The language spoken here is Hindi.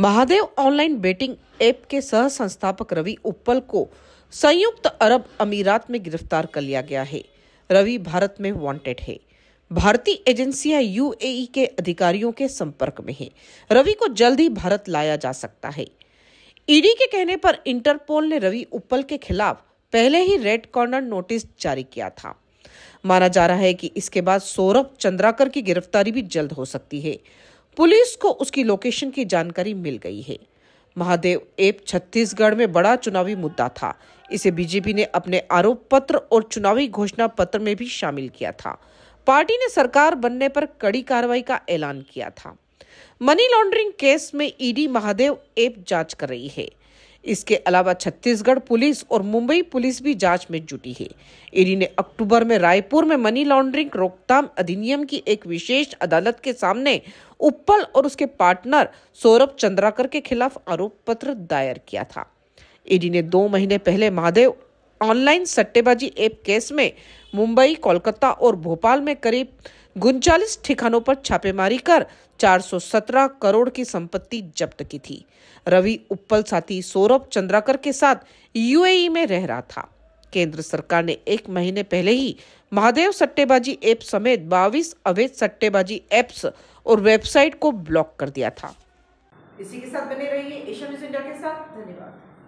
महादेव ऑनलाइन बेटिंग ऐप के सह संस्थापक रवि उपल को संयुक्त अरब अमीरात में गिरफ्तार कर लिया गया है रवि भारत में वांटेड है भारतीय एजेंसियां यूएई के अधिकारियों के संपर्क में है रवि को जल्द ही भारत लाया जा सकता है ईडी के कहने पर इंटरपोल ने रवि उपल के खिलाफ पहले ही रेड कॉर्नर नोटिस जारी किया था माना जा रहा है कि इसके बाद सौरभ चंद्राकर की गिरफ्तारी भी जल्द हो सकती है पुलिस को उसकी लोकेशन की जानकारी मिल गई है महादेव एप छत्तीसगढ़ में बड़ा चुनावी मुद्दा था इसे बीजेपी ने अपने आरोप पत्र और चुनावी घोषणा पत्र में भी शामिल किया था पार्टी ने सरकार बनने पर कड़ी कार्रवाई का ऐलान किया था मनी लॉन्ड्रिंग केस में ईडी महादेव एप जांच कर रही है इसके अलावा छत्तीसगढ़ पुलिस और मुंबई पुलिस भी जांच में जुटी है ईडी ने अक्टूबर में रायपुर में मनी लॉन्ड्रिंग रोकथाम अधिनियम की एक विशेष अदालत के सामने उपल और उसके पार्टनर सौरभ चंद्राकर के खिलाफ आरोप पत्र दायर किया था ईडी ने दो महीने पहले महादेव ऑनलाइन सट्टेबाजी ऐप केस में मुंबई कोलकाता और भोपाल में करीब उनचालीस ठिकानों पर छापेमारी कर 417 करोड़ की संपत्ति जब्त की थी रवि उपल साथी सौरभ चंद्राकर के साथ यूएई में रह रहा था केंद्र सरकार ने एक महीने पहले ही महादेव सट्टेबाजी ऐप समेत बाईस अवैध सट्टेबाजी एप्स और वेबसाइट को ब्लॉक कर दिया था इसी के साथ बने रहिए एशिया न्यूज इंडिया के साथ धन्यवाद